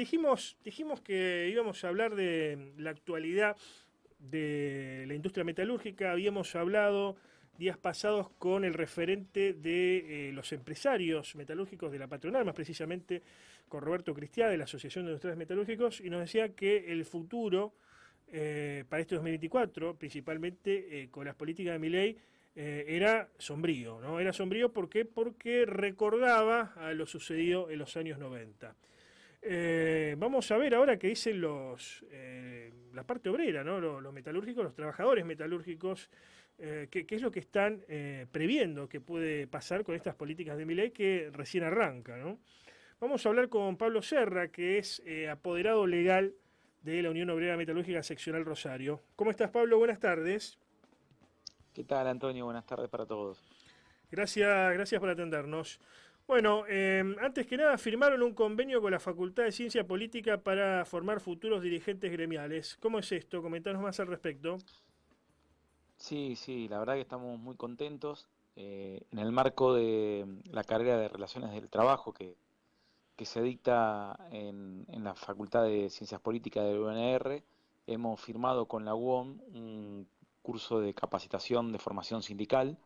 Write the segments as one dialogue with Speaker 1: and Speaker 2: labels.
Speaker 1: Dijimos, que íbamos a hablar de la actualidad de la industria metalúrgica, habíamos hablado días pasados con el referente de eh, los empresarios metalúrgicos de la patronal, más precisamente con Roberto Cristiá de la Asociación de Industriales Metalúrgicos, y nos decía que el futuro eh, para este 2024, principalmente eh, con las políticas de mi ley, era sombrío, ¿no? Era sombrío ¿por porque recordaba a lo sucedido en los años 90. Eh, vamos a ver ahora qué dicen los, eh, la parte obrera, ¿no? los, metalúrgicos, los trabajadores metalúrgicos, eh, qué, es lo que están previendo que puede pasar con estas políticas de Milei que recién arranca. Vamos a hablar con Pablo Serra, que es apoderado legal de la Unión Obrera Metalúrgica Seccional Rosario. ¿Cómo estás, Pablo? Buenas tardes. ¿Qué tal,
Speaker 2: Antonio? Buenas tardes para todos.
Speaker 1: Gracias, gracias por atendernos. Bueno, em, antes que nada firmaron un convenio con la Facultad de Ciencia Política para formar futuros dirigentes gremiales. ¿Cómo es esto? Comentanos más al respecto.
Speaker 2: Sí, sí, la verdad que estamos muy contentos. Eh, en el marco de em, la carrera de Relaciones del Trabajo que, que se dicta en, en, la Facultad de Ciencias Políticas del UNR, hemos firmado con la UOM un curso de capacitación de formación sindical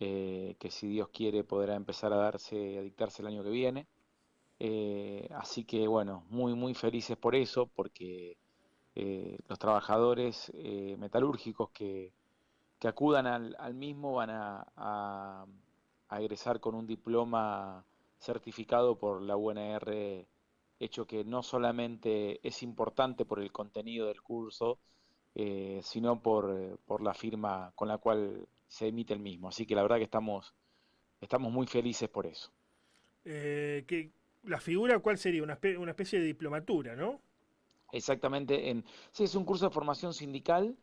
Speaker 2: eh, que si Dios quiere podrá empezar a darse, a dictarse el año que viene. Eh, así que bueno, muy muy felices por eso, porque eh, los trabajadores metalúrgicos que, acudan al, mismo van a, egresar con un diploma certificado por la UNR, hecho que no solamente es importante por el contenido del curso, sino por, por la firma con la cual se emite el mismo. Así que la verdad que estamos, estamos
Speaker 1: muy felices por eso. Eh, que ¿La figura cuál sería? Una especie, de diplomatura, ¿no? Exactamente. sí, es un curso de formación sindical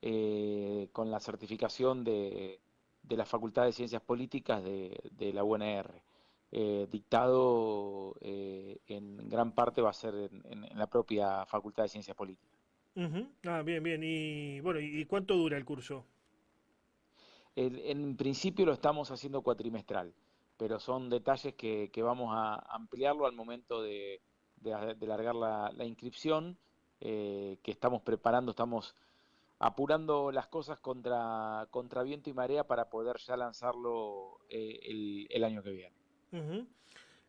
Speaker 2: eh, con la certificación de, la Facultad de Ciencias Políticas de, la UNR. Eh, dictado en gran parte va a ser en, la propia Facultad de Ciencias Políticas.
Speaker 1: Ah, bien, bien. Y bueno, ¿y cuánto dura el curso?
Speaker 2: en principio lo estamos haciendo cuatrimestral, pero son detalles que, vamos a ampliarlo al momento de, largar la, inscripción, eh, que estamos preparando, estamos apurando las cosas contra, viento y marea para poder ya lanzarlo eh, el, año que viene.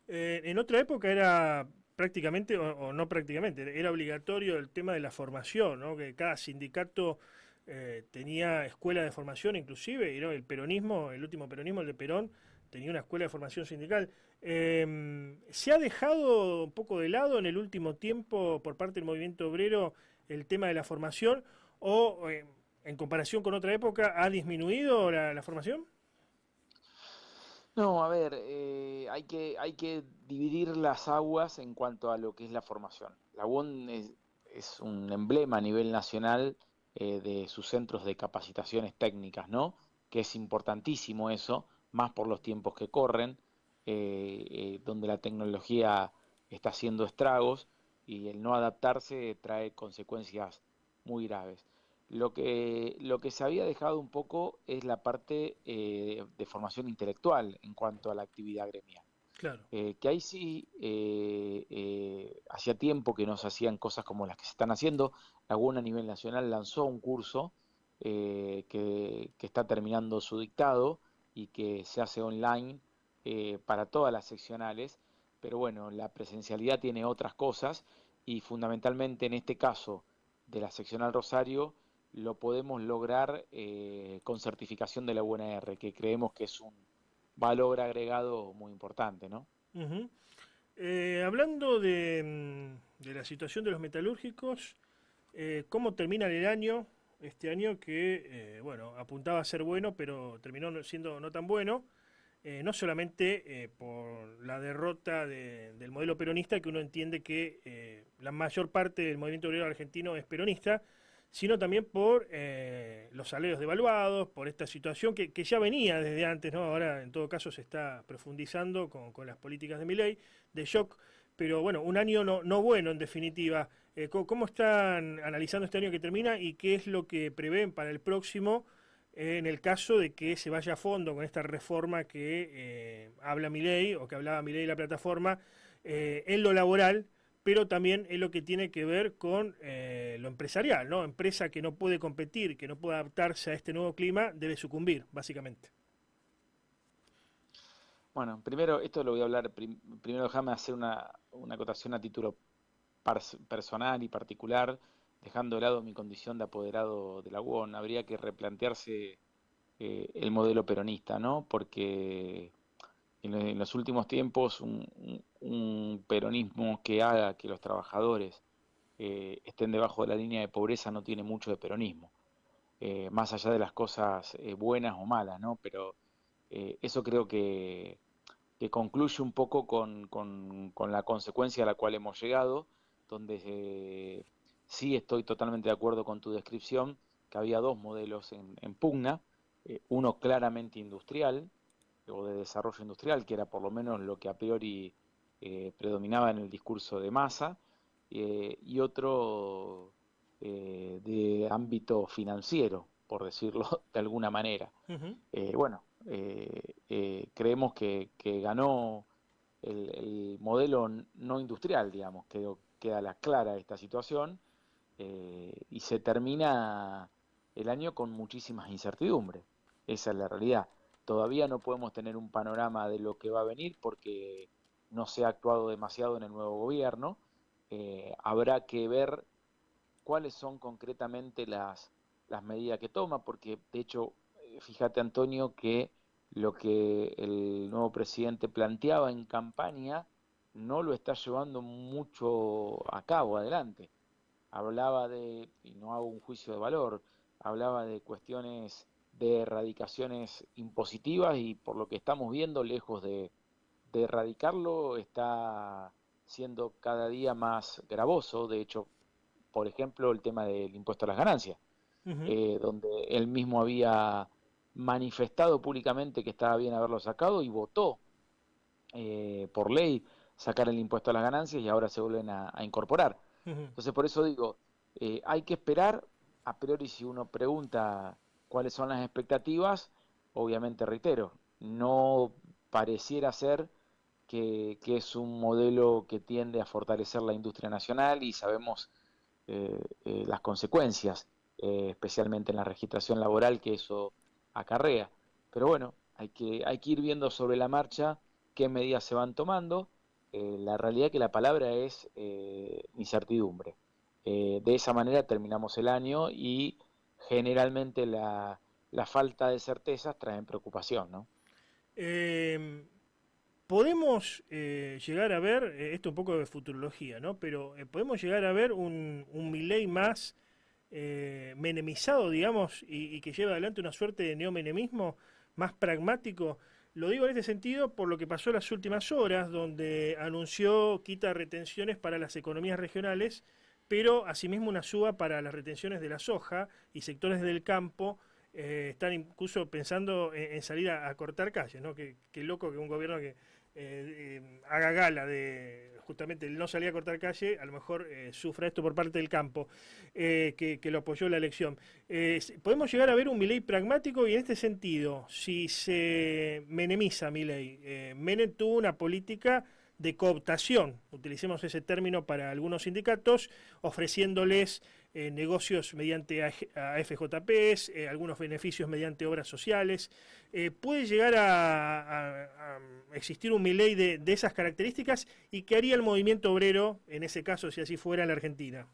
Speaker 1: Eh, en otra época era prácticamente, o, o, no prácticamente, era obligatorio el tema de la formación, ¿no? que cada sindicato eh, tenía escuela de formación inclusive, y, el peronismo, el último peronismo, el de Perón, tenía una escuela de formación sindical. Em, ¿Se ha dejado un poco de lado en el último tiempo por parte del movimiento obrero el tema de la formación o em, en comparación con otra época ha disminuido la, formación?
Speaker 2: No, a ver, eh, hay, que, hay que dividir las aguas en cuanto a lo que es la formación. La UON es, es un emblema a nivel nacional eh, de sus centros de capacitaciones técnicas, ¿no? Que es importantísimo eso, más por los tiempos que corren, eh, eh, donde la tecnología está haciendo estragos y el no adaptarse trae consecuencias muy graves. Lo que, lo que se había dejado un poco es la parte de formación intelectual en cuanto a la actividad gremial. Eh, que ahí sí, eh, eh, hacía tiempo que no se hacían cosas como las que se están haciendo. UNA a nivel nacional lanzó un curso que, está terminando su dictado y que se hace online para todas las seccionales. Pero bueno, la presencialidad tiene otras cosas y fundamentalmente en este caso de la seccional Rosario lo podemos lograr con certificación de la UNR, que creemos que es un, valor agregado muy importante, ¿no?
Speaker 1: Eh, hablando mm, de, la situación de los metalúrgicos, eh, ¿cómo termina el año? Este año que, eh, bueno, apuntaba a ser bueno, pero terminó siendo no tan bueno. no solamente por la derrota del modelo peronista, que uno entiende que la mayor parte del movimiento obrero argentino es peronista, sino también por eh, los salarios devaluados, por esta situación que, ya venía desde antes, ¿no? Ahora en todo caso se está profundizando con, las políticas de mi ley, de shock, pero bueno, un año no, bueno en definitiva. Eh, ¿Cómo están analizando este año que termina y qué es lo que prevén para el próximo eh, en el caso de que se vaya a fondo con esta reforma que habla mi ley o que hablaba mi ley la plataforma en lo laboral? pero también es lo que tiene que ver con eh, lo empresarial, ¿no? Empresa que no puede competir, que no puede adaptarse a este nuevo clima, debe sucumbir, básicamente.
Speaker 2: Bueno, primero, esto lo voy a hablar, primero déjame hacer una, acotación a título personal y particular, dejando de lado mi condición de apoderado de la UON, habría que replantearse eh, el modelo peronista, ¿no? Porque en, en los últimos tiempos un, un peronismo que haga que los trabajadores eh, estén debajo de la línea de pobreza no tiene mucho de peronismo, eh, más allá de las cosas eh, buenas o malas, ¿no? Pero eso creo que, concluye un poco con, la consecuencia a la cual hemos llegado, donde sí estoy totalmente de acuerdo con tu descripción, que había dos modelos en, en pugna, uno claramente industrial o de desarrollo industrial, que era por lo menos lo que a priori eh, predominaba en el discurso de masa, eh, y otro eh, de ámbito financiero, por decirlo de alguna manera. bueno, creemos que, ganó el, modelo no industrial, digamos, queda la clara esta situación, y se termina el año con muchísimas incertidumbres. Esa es la realidad. Todavía no podemos tener un panorama de lo que va a venir porque no se ha actuado demasiado en el nuevo gobierno. Eh, habrá que ver cuáles son concretamente las, las medidas que toma, porque de hecho, eh, fíjate Antonio, que lo que el nuevo presidente planteaba en campaña no lo está llevando mucho a cabo adelante. Hablaba de, y no hago un juicio de valor, hablaba de cuestiones de erradicaciones impositivas y por lo que estamos viendo lejos de, de erradicarlo está siendo cada día más gravoso, de hecho, por ejemplo, el tema del impuesto a las ganancias, eh, donde él mismo había manifestado públicamente que estaba bien haberlo sacado y votó eh, por ley sacar el impuesto a las ganancias y ahora se vuelven a, incorporar. Entonces, por eso digo, eh, hay que esperar, a priori si uno pregunta cuáles son las expectativas, obviamente reitero, no pareciera ser que, es un modelo que tiende a fortalecer la industria nacional y sabemos eh, eh, las consecuencias, eh, especialmente en la registración laboral que eso acarrea. Pero bueno, hay que, hay que ir viendo sobre la marcha qué medidas se van tomando. la realidad es que la palabra es incertidumbre. de esa manera terminamos el año y generalmente la, falta de certezas trae preocupación, ¿no?
Speaker 1: Em, podemos eh, llegar a ver, eh, esto un poco de futurología, ¿no? Pero eh, podemos llegar a ver un, un más menemizado, digamos, y, que lleva adelante una suerte de neomenemismo más pragmático. Lo digo en este sentido por lo que pasó en las últimas horas, donde anunció quita retenciones para las economías regionales, pero asimismo una suba para las retenciones de la soja y sectores del campo. están incluso pensando en, salir a, cortar calles, ¿no? Qué, qué loco que un gobierno que, eh, em, haga gala de justamente el no salir a cortar calle, a lo mejor eh, sufra esto por parte del campo, eh, que, lo apoyó la elección. Eh, ¿Podemos llegar a ver un Milei pragmático y en este sentido, si se menemiza Milei? Menem tuvo una política de cooptación, utilicemos ese término para algunos sindicatos, ofreciéndoles eh, negocios mediante AFJPs, eh, algunos beneficios mediante obras sociales. Eh, ¿Puede llegar a, existir un Miley de, de, esas características y qué haría el movimiento obrero en ese caso si así fuera en la Argentina?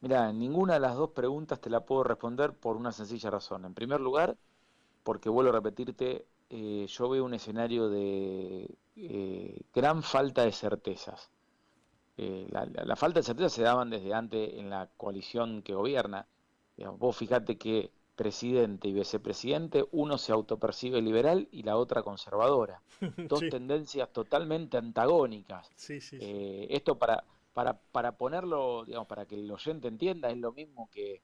Speaker 2: Mira, ninguna de las dos preguntas te la puedo responder por una sencilla razón. En primer lugar, porque vuelvo a repetirte, eh, yo veo un escenario de eh, gran falta de certezas. Eh, la, falta de certezas se daban desde antes en la coalición que gobierna. vos fijate que presidente y vicepresidente, uno se autopercibe liberal y la otra conservadora. Dos tendencias totalmente antagónicas. Eh, esto para, para, para ponerlo, digamos, para que el oyente entienda, es lo mismo que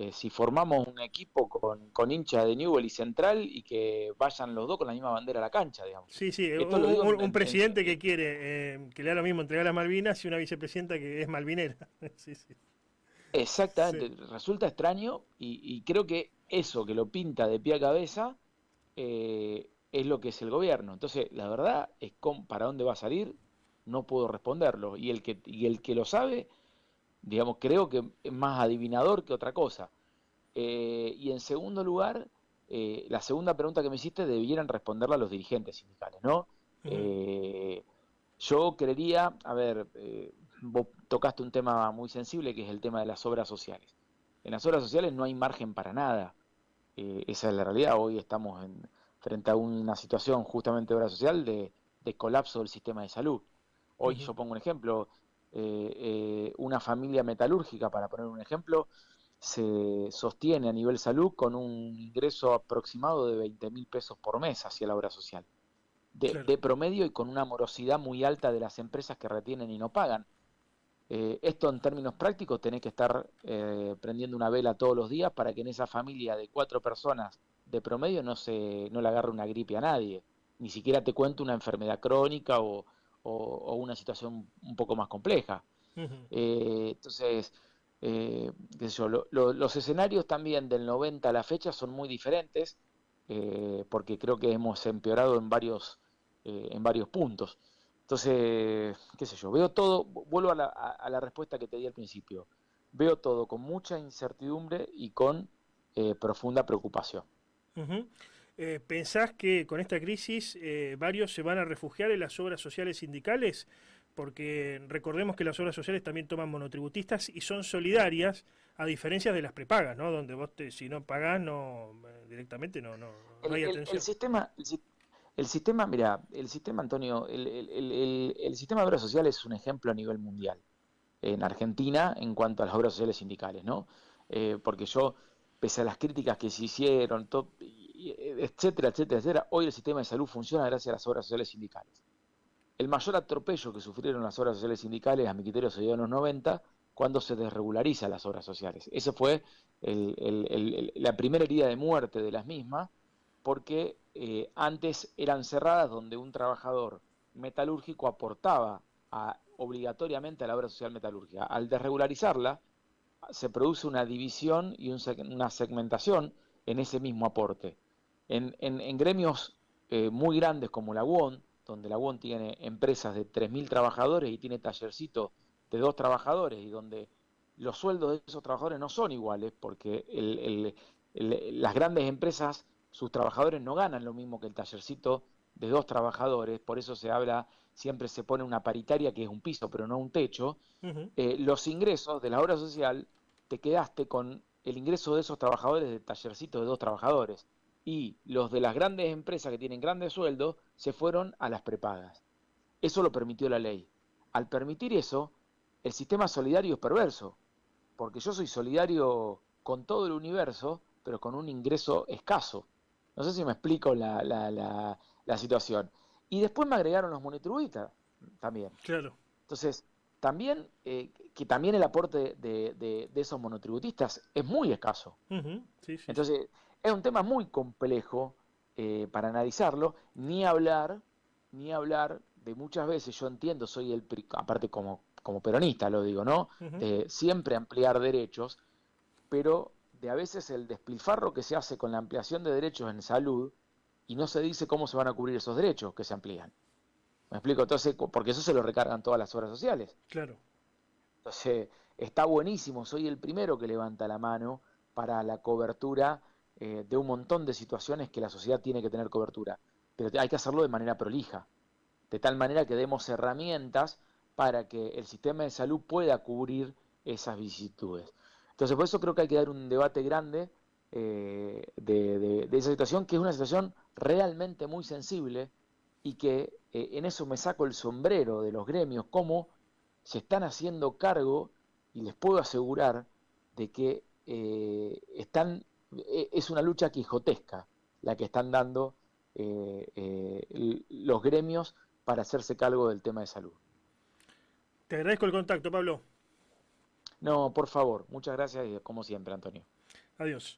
Speaker 2: eh, si formamos un equipo con, con hincha de Newell y Central y que vayan los dos con la misma bandera a la
Speaker 1: cancha, digamos. Sí, sí, un, presidente que quiere eh, que le da lo mismo entregar las Malvinas y una vicepresidenta que es malvinera.
Speaker 2: Exactamente, resulta extraño y, creo que eso que lo pinta de pie a cabeza eh, es lo que es el gobierno. Entonces, la verdad es para dónde va a salir, no puedo responderlo. Y el que, y el que lo sabe digamos, creo que es más adivinador que otra cosa. Eh, y en segundo lugar, eh, la segunda pregunta que me hiciste debieran responderla los dirigentes sindicales, ¿no? Eh, yo creería, a ver, vos tocaste un tema muy sensible que es el tema de las obras sociales. En las obras sociales no hay margen para nada. esa es la realidad. Hoy estamos frente a una situación justamente de obra social de, colapso del sistema de salud. Hoy yo pongo un ejemplo, eh, eh, una familia metalúrgica, para poner un ejemplo, se sostiene a nivel salud con un ingreso aproximado de 20 mil pesos por mes hacia la obra social. De, promedio y con una morosidad muy alta de las empresas que retienen y no pagan. Eh, esto en términos prácticos tenés que estar prendiendo una vela todos los días para que en esa familia de cuatro personas de promedio no, se, no le agarre una gripe a nadie. Ni siquiera te cuento una enfermedad crónica o, o, una situación un poco más compleja. Eh, entonces, eh, qué sé yo, los escenarios también del 90 a la fecha son muy diferentes, eh, porque creo que hemos empeorado en varios, en varios puntos. Entonces, qué sé yo, veo todo, vuelvo a la, respuesta que te di al principio, veo todo con mucha incertidumbre y con profunda preocupación.
Speaker 1: Eh, ¿Pensás que con esta crisis eh, varios se van a refugiar en las obras sociales sindicales? Porque recordemos que las obras sociales también toman monotributistas y son solidarias, a diferencia de las prepagas, ¿no? Donde vos, si no pagás, no, eh, directamente no, no, hay atención. El, sistema, el
Speaker 2: sistema, mira, el sistema, Antonio, el, sistema de obras sociales es un ejemplo a nivel mundial en Argentina en cuanto a las obras sociales sindicales, ¿no? porque yo, pese a las críticas que se hicieron, todo, eh, etcétera, etcétera, etcétera, hoy el sistema de salud funciona gracias a las obras sociales sindicales. El mayor atropello que sufrieron las obras sociales sindicales, a mi criterio, se dio en los 90, cuando se desregularizan las obras sociales. Esa fue la primera herida de muerte de las mismas, porque eh, antes eran cerradas donde un trabajador metalúrgico aportaba obligatoriamente a la obra social metalúrgica. Al desregularizarla, se produce una división y una segmentación en ese mismo aporte. En, gremios eh, muy grandes como la UON, donde la UON tiene empresas de 3.000 trabajadores y tiene tallercitos de dos trabajadores y donde los sueldos de esos trabajadores no son iguales porque las grandes empresas, sus trabajadores no ganan lo mismo que el tallercito de dos trabajadores, por eso se habla, siempre se pone una paritaria que es un piso pero no un techo, eh, los ingresos de la obra social te quedaste con el ingreso de esos trabajadores del tallercito de dos trabajadores y los de las grandes empresas que tienen grandes sueldos se fueron a las prepagas. Eso lo permitió la ley. Al permitir eso, el sistema solidario es perverso, porque yo soy solidario con todo el universo, pero con un ingreso escaso. No sé si me explico la, situación. Y después me agregaron los monotributistas también. Claro. Entonces, también, eh, que también el aporte de, esos monotributistas es muy escaso. Entonces, es un tema muy complejo eh, para analizarlo, ni hablar, ni hablar de muchas veces, yo entiendo, soy el, aparte como, como peronista lo digo, ¿no? Eh, siempre ampliar derechos, pero de a veces el despilfarro que se hace con la ampliación de derechos en salud y no se dice cómo se van a cubrir esos derechos que se amplían. ¿Me explico? Entonces, porque eso se lo recargan todas las obras sociales. Claro. Entonces, está buenísimo, soy el primero que levanta la mano para la cobertura eh, de un montón de situaciones que la sociedad tiene que tener cobertura, pero hay que hacerlo de manera prolija, de tal manera que demos herramientas para que el sistema de salud pueda cubrir esas vicisitudes. Entonces, por eso creo que hay que dar un debate grande eh, de, esa situación, que es una situación realmente muy sensible y que eh, en eso me saco el sombrero de los gremios, cómo se están haciendo cargo y les puedo asegurar de que están eh, es una lucha quijotesca la que están dando eh, eh, los gremios para hacerse cargo del tema de salud.
Speaker 1: Te agradezco el contacto, Pablo.
Speaker 2: No, por favor. Muchas gracias y como siempre, Antonio.
Speaker 1: Adiós.